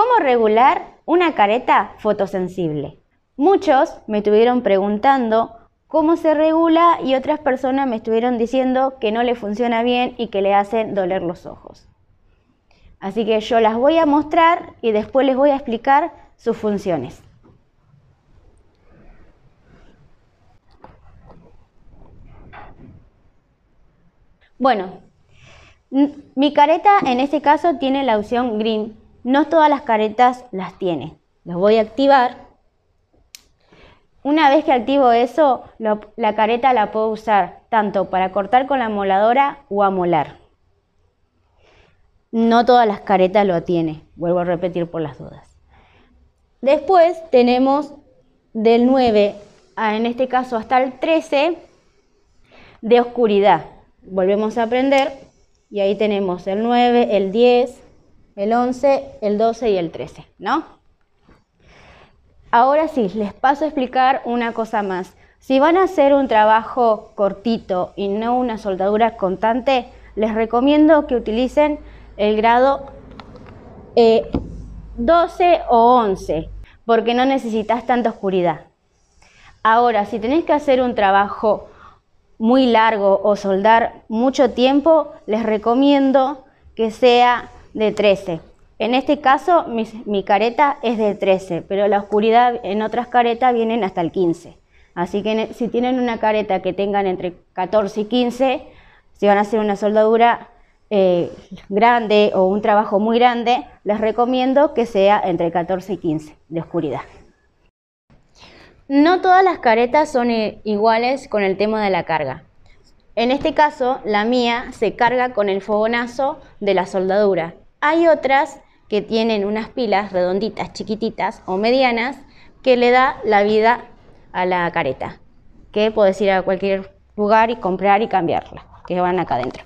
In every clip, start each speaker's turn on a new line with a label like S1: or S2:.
S1: ¿Cómo regular una careta fotosensible? Muchos me estuvieron preguntando cómo se regula y otras personas me estuvieron diciendo que no le funciona bien y que le hacen doler los ojos. Así que yo las voy a mostrar y después les voy a explicar sus funciones. Bueno, mi careta en este caso tiene la opción green, no todas las caretas las tiene. Los voy a activar. Una vez que activo eso, la careta la puedo usar tanto para cortar con la moladora o amolar. No todas las caretas lo tiene, vuelvo a repetir por las dudas. Después tenemos del 9, a, en este caso hasta el 13, de oscuridad. Volvemos a aprender y ahí tenemos el 9, el 10, el 11, el 12 y el 13, ¿no? Ahora sí, les paso a explicar una cosa más. Si van a hacer un trabajo cortito y no una soldadura constante, les recomiendo que utilicen el grado 12 eh, o 11, porque no necesitas tanta oscuridad. Ahora, si tenés que hacer un trabajo muy largo o soldar mucho tiempo, les recomiendo que sea de 13. En este caso mi, careta es de 13, pero la oscuridad en otras caretas vienen hasta el 15. Así que e, si tienen una careta que tengan entre 14 y 15, si van a hacer una soldadura eh, grande o un trabajo muy grande, les recomiendo que sea entre 14 y 15 de oscuridad. No todas las caretas son iguales con el tema de la carga. En este caso, la mía se carga con el fogonazo de la soldadura, hay otras que tienen unas pilas redonditas, chiquititas o medianas que le da la vida a la careta, que puedes ir a cualquier lugar y comprar y cambiarla, que van acá adentro.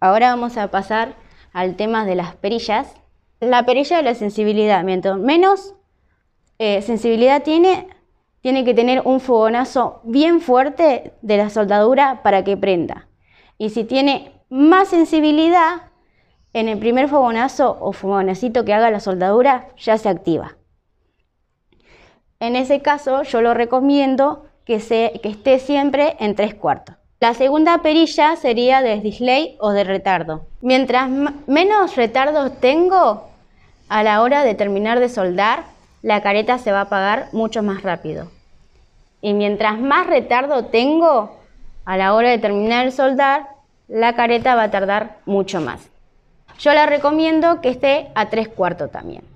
S1: Ahora vamos a pasar al tema de las perillas. La perilla de la sensibilidad, mientras menos eh, sensibilidad tiene, tiene que tener un fogonazo bien fuerte de la soldadura para que prenda. Y si tiene más sensibilidad, en el primer fogonazo o fogonacito que haga la soldadura ya se activa. En ese caso yo lo recomiendo que, se, esté siempre en tres cuartos. La segunda perilla sería de display o de retardo. Mientras menos retardo tengo a la hora de terminar de soldar, la careta se va a apagar mucho más rápido. Y mientras más retardo tengo a la hora de terminar de soldar, la careta va a tardar mucho más. Yo la recomiendo que esté a tres cuartos también.